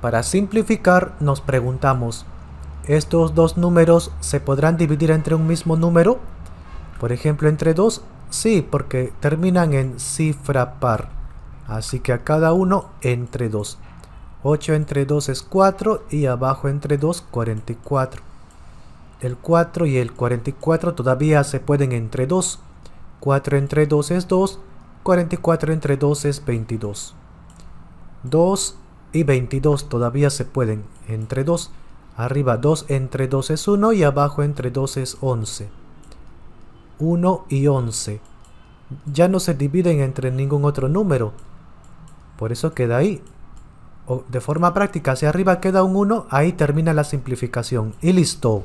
Para simplificar, nos preguntamos, ¿estos dos números se podrán dividir entre un mismo número? Por ejemplo, entre dos, sí, porque terminan en cifra par. Así que a cada uno entre dos. 8 entre 2 es 4 y abajo entre 2 44. El 4 y el 44 todavía se pueden entre 2. 4 entre 2 es 2, 44 entre 2 es 22. 2 y 22 todavía se pueden entre 2. Arriba 2 entre 2 es 1 y abajo entre 2 es 11. 1 y 11. Ya no se dividen entre ningún otro número. Por eso queda ahí. O, de forma práctica, hacia arriba queda un 1, ahí termina la simplificación. Y listo.